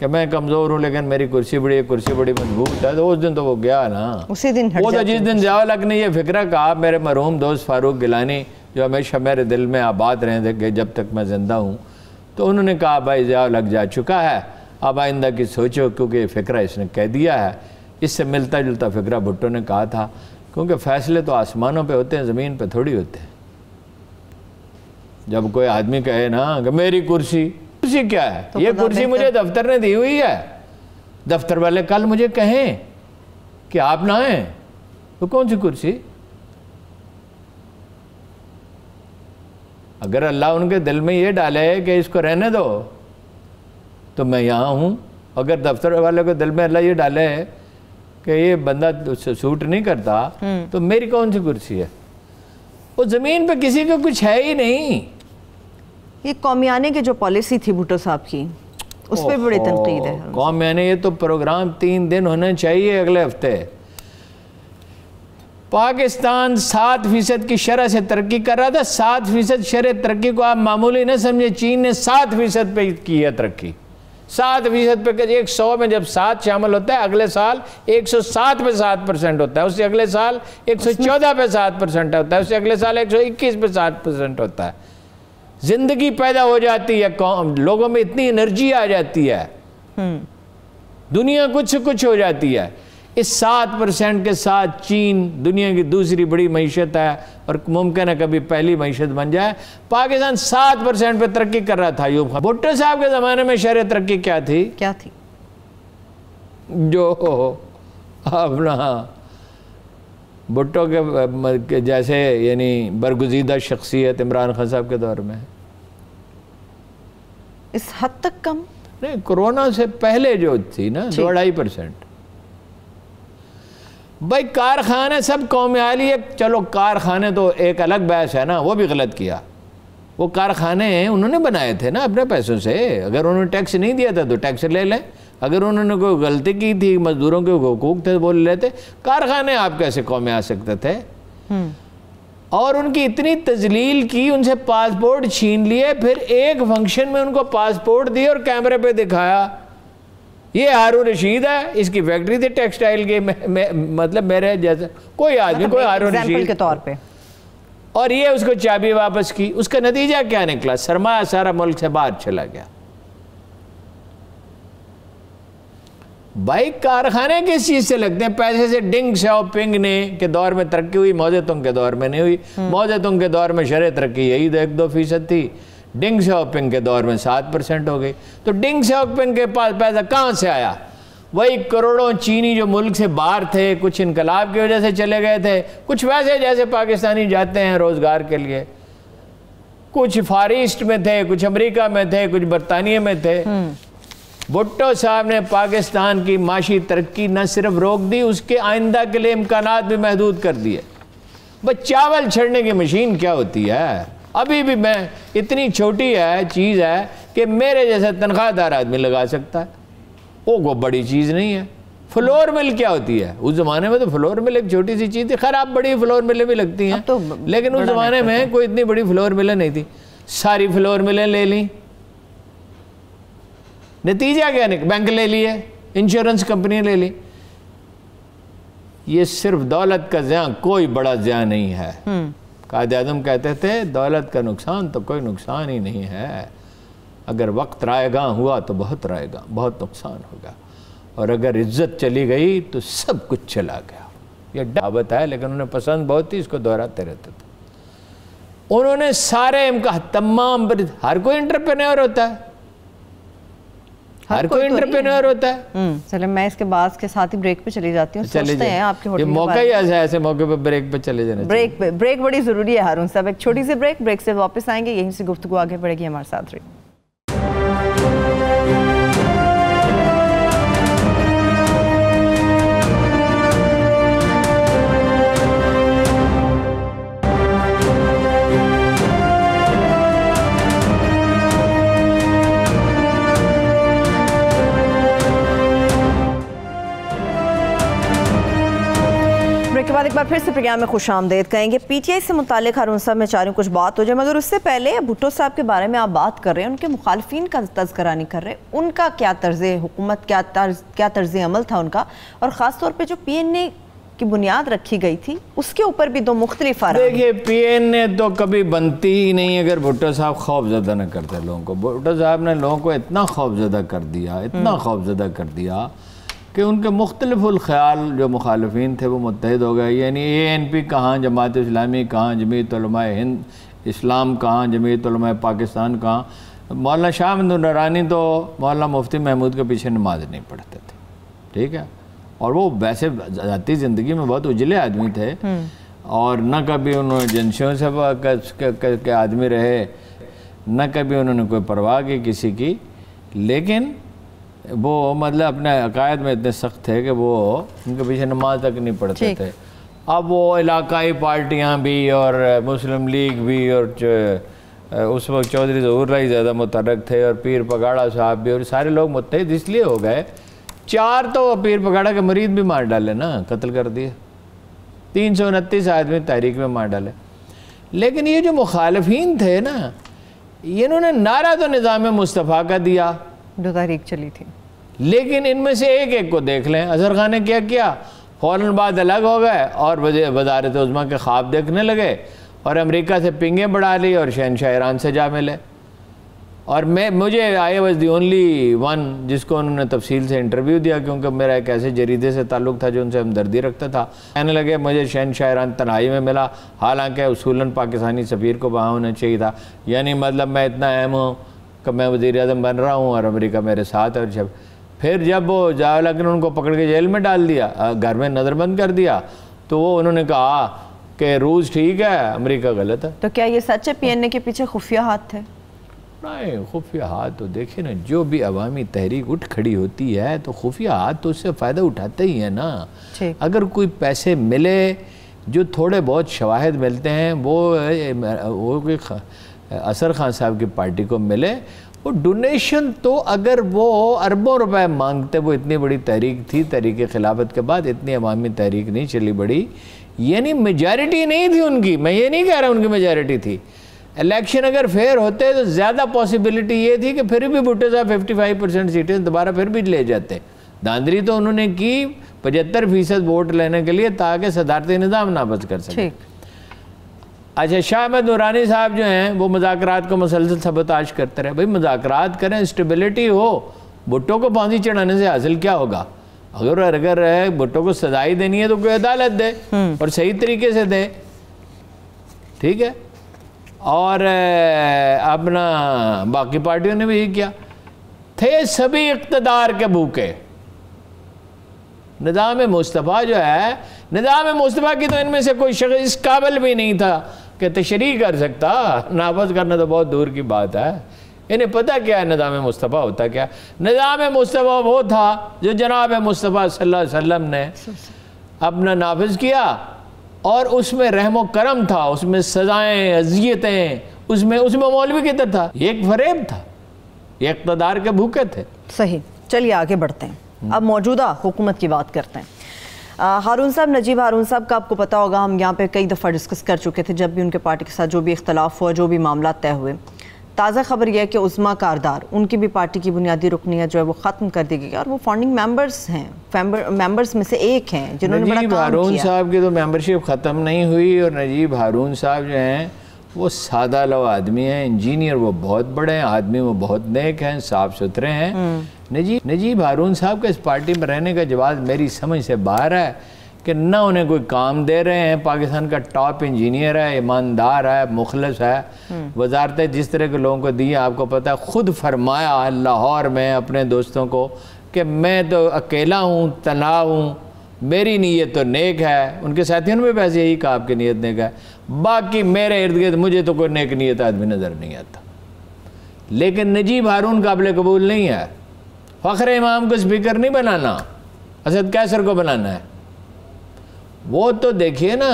कि मैं कमज़ोर हूँ लेकिन मेरी कुर्सी बड़ी है कुर्सी बड़ी मजबूत है तो उस दिन तो वो गया ना उसी दिन वो तो जिस दिन जयाल ने यह फिक्र कहा मेरे मरहूम दोस्त फारूक गिलानी जो हमेशा मेरे दिल में आबाद रहे थे कि जब तक मैं ज़िंदा हूँ तो उन्होंने कहा भाई जयाल हक जा चुका है अब आइंदा की सोचो क्योंकि फ़िक्रा इसने कह दिया है इससे मिलता जुलता फ़िक्रा भुट्टो ने कहा था क्योंकि फ़ैसले तो आसमानों पे होते हैं ज़मीन पे थोड़ी होते हैं जब कोई आदमी कहे ना कि मेरी कुर्सी कुर्सी क्या है तो ये कुर्सी मुझे दफ्तर ने दी हुई है दफ्तर वाले कल मुझे कहें कि आप ना आए तो कौन सी कुर्सी अगर अल्लाह उनके दिल में ये डाले कि इसको रहने दो तो मैं यहाँ हूँ अगर दफ्तर वाले को दिल में अल्लाह ये डाले है कि ये बंदा उससे सूट नहीं करता हम्म। तो मेरी कौन सी कुर्सी है वो ज़मीन पर किसी को कुछ है ही नहीं ये कौमियाने की जो पॉलिसी थी भुट्टो साहब की उस पर बड़ी तनकीद है कौमियाने ये तो प्रोग्राम तीन दिन होना चाहिए अगले हफ्ते पाकिस्तान सात फीसद की शरह से तरक्की कर रहा था सात फीसद शरह तरक्की को आप मामूली ना समझे चीन ने सात फीसद पे की है तरक्की सात फीसद पे एक सौ में जब सात शामिल होता है अगले साल एक सौ सात पे सात परसेंट होता है उससे अगले साल एक सौ चौदह पे सात परसेंट होता है उससे अगले साल एक सौ इक्कीस पे सात परसेंट होता है जिंदगी पैदा हो जाती है कौम लोगों में इतनी एनर्जी आ जाती है हम्म। दुनिया कुछ कुछ हो जाती है इस सात परसेंट के साथ चीन दुनिया की दूसरी बड़ी मीशत है और मुमकिन है कभी पहली मीशत बन जाए पाकिस्तान सात परसेंट पर तरक्की कर रहा था यूब खान भुट्टो साहब के ज़माने में शहर तरक्की क्या थी क्या थी जो अपना भुट्टो के जैसे यानी बरगुजीदा शख्सियत इमरान खान साहब के दौर में इस हद तक कम नहीं कोरोना से पहले जो थी ना दो ढाई परसेंट भाई कारखाने सब कौम आली है चलो कारखाने तो एक अलग बहस है ना वो भी गलत किया वो कारखाने उन्होंने बनाए थे ना अपने पैसों से अगर उन्होंने टैक्स नहीं दिया था तो टैक्स ले लें अगर उन्होंने कोई गलती की थी मजदूरों के हकूक थे बोल लेते कारखाने आप कैसे कौमें आ सकते थे हम्म। और उनकी इतनी तजलील की उनसे पासपोर्ट छीन लिए फिर एक फंक्शन में उनको पासपोर्ट दिए और कैमरे पे दिखाया ये हारू रशीद है इसकी फैक्ट्री थी टेक्सटाइल के मतलब मेरे जैसा कोई आदमी मतलब कोई हारू रशीद के तौर पर और ये उसको चाबी वापस की उसका नतीजा क्या निकला सरमाया सारा मुल्क से बाहर चला गया भाई कारखाने किस चीज़ से लगते हैं पैसे से डिंग शाओपिंग ने के दौर में तरक्की हुई तुम के दौर में नहीं हुई हम्म। तुम के दौर में शरे तरक्की यही दो तो एक दो फीसद थी डिंग शॉपिंग के दौर में सात परसेंट हो गई तो डिंग शॉपिंग के पास पैसा कहाँ से आया वही करोड़ों चीनी जो मुल्क से बाहर थे कुछ इनकलाब की वजह से चले गए थे कुछ वैसे जैसे पाकिस्तानी जाते हैं रोज़गार के लिए कुछ फारिस्ट में थे कुछ अमेरिका में थे कुछ बरतानिया में थे हम्म। भुट्टो साहब ने पाकिस्तान की माशी तरक्की न सिर्फ रोक दी उसके आइंदा के लिए इम्कान भी महदूद कर दिए बस चावल छड़ने की मशीन क्या होती है अभी भी मैं इतनी छोटी है चीज़ है कि मेरे जैसे तनख्वाहदार आदमी लगा सकता है वो को बड़ी चीज़ नहीं है फ्लोर मिल क्या होती है उस ज़माने में तो फ्लोर मिल एक छोटी सी चीज़ थी खैर आप बड़ी फ्लोर मिलें भी लगती हैं तो लेकिन उस ज़माने में कोई इतनी बड़ी फ्लोर मिलें नहीं थी सारी फ्लोर मिलें ले ली नतीजा क्या बैंक ले लिए इंश्योरेंस कंपनी ले ली ये सिर्फ दौलत का ज्या कोई बड़ा ज्या नहीं है हम्म। कायद आजम कहते थे दौलत का नुकसान तो कोई नुकसान ही नहीं है अगर वक्त रायगा हुआ तो बहुत रायगा बहुत नुकसान होगा और अगर इज्जत चली गई तो सब कुछ चला गया यह डावत है लेकिन उन्हें पसंद बहुत ही इसको दोहराते रहते थे उन्होंने सारे इनका तमाम हर कोई इंटरप्रेन्योर होता है हर, कोई, एंटरप्रेन्योर तो होता है हम्म, चले मैं इसके बाद के साथ ही ब्रेक पे चली जाती हूँ आपके होटल मौका ही ऐसा ऐसे मौके पे ब्रेक पे चले जाने ब्रेक पे ब्रेक बड़ी जरूरी है हारून साहब एक छोटी सी ब्रेक ब्रेक से वापस आएंगे यहीं से गुफ्तु आगे बढ़ेगी हमारे साथ रही बार फिर से प्रोग्राम में खुश आमदेद कहेंगे पीटीआई से मुतल हारून साहब मैं चाह रही हूँ कुछ बात हो जाए मगर उससे पहले भुट्टो साहब के बारे में आप बात कर रहे हैं उनके मुखालफी का तस्करा नहीं कर रहे उनका क्या तर्ज हुकूमत क्या तर्ज क्या तर्ज अमल था उनका और ख़ास तौर पर जो पी एन ए की बुनियाद रखी गई थी उसके ऊपर भी दो मुख्तलिफ आ देखिए पी एन ए तो कभी बनती ही नहीं अगर भुट्टो साहब खौफ ज़्यादा ना करते लोगों को भुट्टो साहब ने लोगों को इतना खौफ ज़्यादा कर दिया इतना हम्म। खौफ ज़्यादा कर दिया कि उनके मुख्तलफ़्याल जो मुखालफी थे वो मुतहद हो गए यानी ए एन पी कहाँ जमात इस्लामी कहाँ जमीतलमा हिंद इस्लाम कहाँ जमीतलमा पाकिस्तान कहाँ मौलाना शाह नूरानी तो मौलाना मुफ्ती महमूद के पीछे नमाज नहीं पढ़ते थे ठीक है और वो वैसे ज़ाती ज़िंदगी में बहुत उजले आदमी थे हम्म। और न कभी उन्होंने जनशियों से आदमी रहे न कभी उन्होंने कोई परवाह की किसी की लेकिन वो मतलब अपने अकायद में इतने सख्त थे कि वो उनके पीछे नमाज तक नहीं पढ़ते थे अब वो इलाकाई पार्टियाँ भी और मुस्लिम लीग भी और उस वक्त चौधरी जहूर ही ज़्यादा मुतरक थे और पीर पगाड़ा साहब भी और सारे लोग मुतहद इसलिए हो गए चार तो पीर पगाड़ा के मरीज भी मार डाले ना कत्ल कर दिए तीन सौ उनतीस आदमी तहरीक में मार डाले लेकिन ये जो मुखालफन थे ना इन्होंने नारा तो निज़ाम मुस्तफ़ा का दिया जो तहरीक चली थी लेकिन इनमें से एक एक को देख लें अजहर खान ने क्या किया फ़ौर बाद अलग हो गए और वजारत उज़मा के ख्वाब देखने लगे और अमेरिका से पिंगे बढ़ा ली और शहनशाह ईरान से जा मिले और मैं मुझे I was the only one जिसको उन्होंने तफसील से इंटरव्यू दिया क्योंकि मेरा एक ऐसे जरीदे से ताल्लुक़ था जो उनसे हमदर्दी रखता था कहने लगे मुझे शहन शाहरान तनाई में मिला हालांकि उसूलन पाकिस्तानी सफ़ीर को वहाँ होना चाहिए था यानी मतलब मैं इतना अहम हूँ कि मैं वज़ी अजम बन रहा हूँ और अमरीका मेरे साथ है और जब फिर जब वो जयालक ने उनको पकड़ के जेल में डाल दिया घर में नज़रबंद कर दिया तो वो उन्होंने कहा कि रूस ठीक है अमेरिका गलत है तो क्या ये सच है पीएनए के पीछे खुफिया हाथ थे नहीं खुफिया हाथ तो देखिए ना जो भी अवामी तहरीक उठ खड़ी होती है तो खुफिया हाथ तो उससे फ़ायदा उठाते ही है ना अगर कोई पैसे मिले जो थोड़े बहुत शवाहद मिलते हैं वो वो असर खान साहब की पार्टी को मिले वो डोनेशन तो अगर वो अरबों रुपए मांगते वो इतनी बड़ी तहरीक थी तहरीक खिलाफत के बाद इतनी अवामी तहरीक नहीं चली बड़ी यानी मेजॉरिटी नहीं थी उनकी मैं ये नहीं कह रहा उनकी मेजॉरिटी थी इलेक्शन अगर फेयर होते तो ज़्यादा पॉसिबिलिटी ये थी कि फिर भी भुट्टे साहब फिफ्टी फाइव परसेंट सीटें दोबारा फिर भी ले जाते दादरी तो उन्होंने की पचहत्तर फीसद वोट लेने के लिए ताकि सदारती निज़ाम नापज कर सके अच्छा शाह अहमद नूरानी साहब जो हैं वो मजाक को मसलसल सबताज करते रहे भाई मजाक करें स्टेबिलिटी हो भुट्टो को पौधी चढ़ाने से हासिल क्या होगा अगर अगर भुट्टो को सजाई देनी है तो कोई अदालत दे हम्म। और सही तरीके से दे ठीक है और अपना बाकी पार्टियों ने भी यही किया थे सभी इकतदार के भूखे निज़ाम मुस्तफ़ा जो है निज़ाम मुस्तफ़ा की तो इनमें से कोई शख्स इस काबिल भी नहीं था कि तशरी कर सकता नाफज करना तो बहुत दूर की बात है इन्हें पता क्या है निज़ाम मुस्तफ़ा होता क्या निज़ाम मुस्तफ़ा वो था जो जनाब मुस्तफ़ा सल्लल्लाहु अलैहि वसल्लम ने अपना नाफज किया और उसमें रहम करम था उसमें सजाएं अजियतें उसमें उसमें मौलवी किधर था एक फरेब था ये इकतदार के भूखे थे सही चलिए आगे बढ़ते हैं अब मौजूदा हुकूमत की बात करते हैं हारून साहब नजीब हारून साहब का आपको पता होगा हम यहाँ पे कई दफ़ा डिस्कस कर चुके थे जब भी उनके पार्टी के साथ जो भी इख्तलाफ हुआ जो भी मामला तय हुए ताज़ा खबर यह है कि उज़मा कारदार उनकी भी पार्टी की बुनियादी रुकनियाँ जो है वो ख़त्म कर दी गई और वो फाउंडिंग मेंबर्स हैं मेंबर्स में से एक हैं जिन्होंने नजीब हारून साहब की तो मेंबरशिप ख़त्म नहीं हुई और नजीब हारून साहब जो हैं वो सादा लो आदमी हैं इंजीनियर वो बहुत बड़े हैं आदमी वो बहुत नेक हैं साफ़ सुथरे हैं हम्म। नजीब नजीब हारून साहब के इस पार्टी में रहने का जवाब मेरी समझ से बाहर है कि ना उन्हें कोई काम दे रहे हैं पाकिस्तान का टॉप इंजीनियर है ईमानदार है मुखलस है हम्म। वजारत जिस तरह के लोगों को दी आपको पता है खुद फरमाया लाहौर में अपने दोस्तों को कि मैं तो अकेला हूँ तनाव हूँ मेरी नीयत तो नेक है उनके साथियों ने भी वैसे यही कहा आपकी नीयत नेक है बाकी मेरे इर्द गिर्द मुझे तो कोई नेक नीयत आदमी नज़र नहीं आता लेकिन नजीब हारून काबिल कबूल नहीं है फ़ख्र इमाम को स्पीकर नहीं बनाना असद कैसर को बनाना है वो तो देखिए ना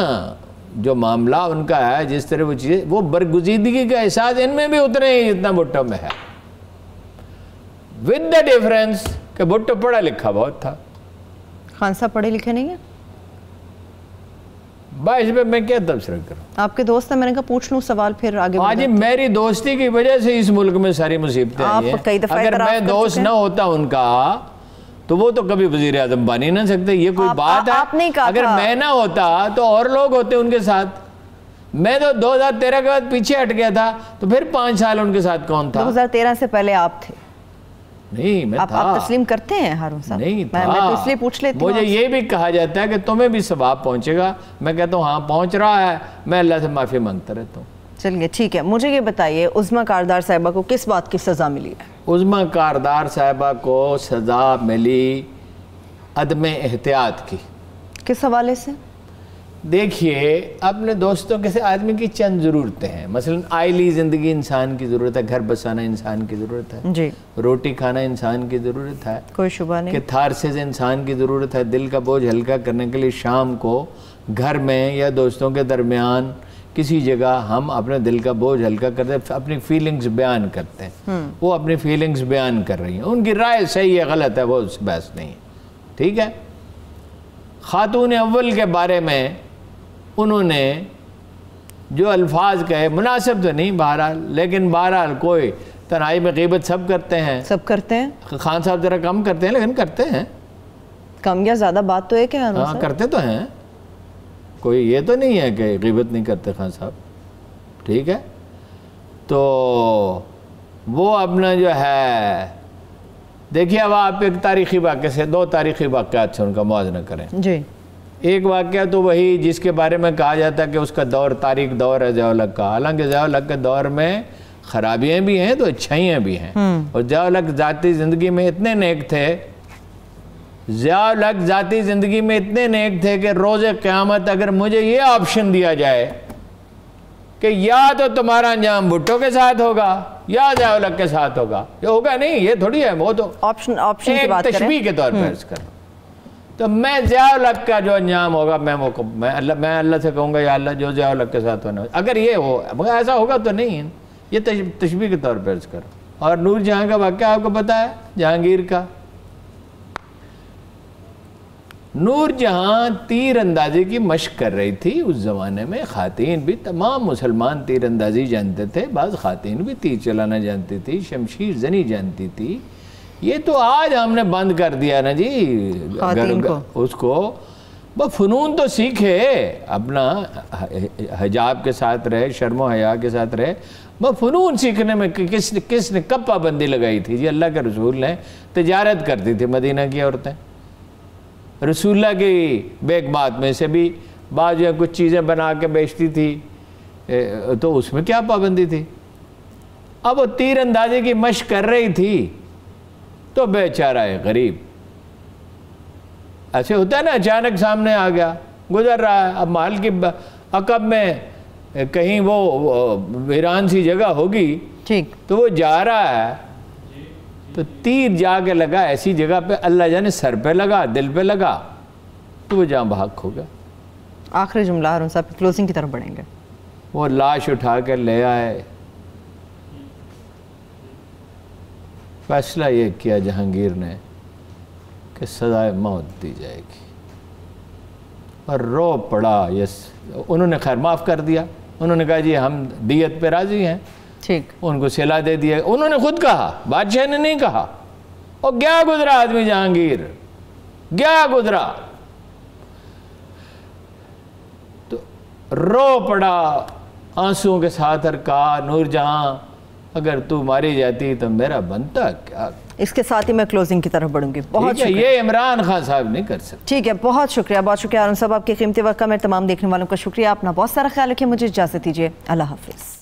जो मामला उनका है जिस तरह वो चीज वो बरगुजीदगी का एहसास इनमें भी उतने ही जितना भुट्टो में है विद द डिफरेंस कि भुट्टो पढ़ा लिखा बहुत था खान साहब पढ़े लिखे नहीं है बाईस में मैं क्या तबसरा करूँ आपके दोस्त है मैंने कहा पूछ लू सवाल फिर आगे हाँ जी मेरी दोस्ती की वजह से इस मुल्क में सारी मुसीबतें आप कई अगर मैं दोस्त ना होता उनका तो वो तो कभी वजीर आजम बन ही ना सकते ये कोई आप, बात आ, है आपने कहा अगर मैं ना होता तो और लोग होते उनके साथ मैं तो 2013 के बाद पीछे हट गया था तो फिर पांच साल उनके साथ कौन था 2013 से पहले आप थे नहीं मैं आप, आप तस्लीम करते हैं हारून साहब नहीं मैं, मैं तो इसलिए पूछ लेती मुझे ये भी कहा जाता है कि तुम्हें भी सवाब पहुंचेगा मैं कहता हूँ हाँ पहुंच रहा है मैं अल्लाह से माफ़ी मांगता रहता हूँ चलिए ठीक है मुझे ये बताइए उज़मा कारदार साहबा को किस बात की सज़ा मिली है उज़मा कारदार साहबा को सज़ा मिली अदम एहतियात की किस हवाले से देखिए अपने दोस्तों के से आदमी की चंद ज़रूरतें हैं मसलन आयली ज़िंदगी इंसान की ज़रूरत है घर बसाना इंसान की ज़रूरत है जी रोटी खाना इंसान की ज़रूरत है कोई शुभ नहीं कि थारसेज इंसान की ज़रूरत है दिल का बोझ हल्का करने के लिए शाम को घर में या दोस्तों के दरमियान किसी जगह हम अपने दिल का बोझ हल्का करते हैं अपनी फीलिंग्स बयान करते हैं हम्म। वो अपनी फीलिंग्स बयान कर रही हैं उनकी राय सही है गलत है वो उससे बहस नहीं ठीक है खातून अव्वल के बारे में उन्होंने जो अल्फाज कहे मुनासिब तो नहीं बहरहाल लेकिन बहरहाल कोई तनाई में गीबत सब करते हैं सब करते हैं खान साहब ज़रा कम करते हैं लेकिन करते हैं कम या ज़्यादा बात तो है क्या हाँ करते तो हैं कोई ये तो नहीं है कि गीबत नहीं करते खान साहब ठीक है तो वो अपना जो है देखिए अब आप एक तारीखी वाक्य से दो तारीखी वाक़ात से उनका मुआजना करें जी एक वाक्य तो वही जिसके बारे में कहा जाता है कि उसका दौर तारीख दौर है जयालक का हालांकि जयाल के दौर में खराबियाँ भी हैं तो अच्छाइयाँ भी हैं हम्म। और जयालक जाती ज़िंदगी में इतने नेक थे जयालक जाती ज़िंदगी में इतने नेक थे कि रोज़ क़्यामत अगर मुझे ये ऑप्शन दिया जाए कि या तो तुम्हारा अंजाम भुट्टो के साथ होगा या जयालक के साथ होगा ये होगा नहीं ये थोड़ी है वो तो ऑप्शन ऑप्शन के तौर पर हम्म। तो मैं ज़ियालक का जो अंजाम होगा मैं वो मैं अल्लाह मैं अल्लाह से कहूँगा या अल्लाह जो जयालक के साथ होने अगर ये हो मगर ऐसा होगा तो नहीं है ये तशबी के तौर पर कर और नूर जहाँ का वाक्य आपको पता है जहांगीर का नूर जहाँ तीर अंदाजी की मशक कर रही थी उस ज़माने में ख़ातन भी तमाम मुसलमान तीर अंदाजी जानते थे बाज़ ख़ातन भी तीर चलाना जानती थी शमशीर जनी जानती थी ये तो आज हमने बंद कर दिया ना जी गर, को। उसको वह फ़नून तो सीखे अपना हजाब के साथ रहे शर्म हया के साथ रहे वह फ़नून सीखने में कि, किस किसने कब पाबंदी लगाई थी जी अल्लाह के रसूल ने तजारत करती थी मदीना की औरतें रसूल्ला की बेग बात में से भी बाद जो कुछ चीज़ें बना के बेचती थी तो उसमें क्या पाबंदी थी अब वो तीर अंदाजे की मश कर रही थी तो बेचारा है गरीब ऐसे होता है ना अचानक सामने आ गया गुजर रहा है अब माल की अकब में कहीं वो वीरान सी जगह होगी ठीक तो वो जा रहा है तो तीर जाके लगा ऐसी जगह पे अल्लाह जाने सर पे लगा दिल पे लगा तो वो जहाँ भाग हो गया आखिरी जुमला साहब क्लोजिंग की तरफ बढ़ेंगे वो लाश उठा कर ले आए फैसला ये किया जहांगीर ने कि सजाए मौत दी जाएगी और रो पड़ा यस उन्होंने खैर माफ़ कर दिया उन्होंने कहा जी हम दियत पे राज़ी हैं ठीक उनको सिला दे दिया उन्होंने खुद कहा बादशाह ने नहीं कहा और क्या गुजरा आदमी जहांगीर क्या गुजरा तो रो पड़ा आंसुओं के साथ हर का नूर जहां अगर तू मारी जाती तो मेरा बनता क्या इसके साथ ही मैं क्लोजिंग की तरफ बढ़ूंगी बहुत ये इमरान खान साहब नहीं कर सकते ठीक है बहुत शुक्रिया बहुत शुक्रिया आरम साहब आपके कीमती वक्त का मेरे तमाम देखने वालों का शुक्रिया अपना बहुत सारा ख्याल रखिए मुझे इजाज़त दीजिए अल्लाह हाफिज़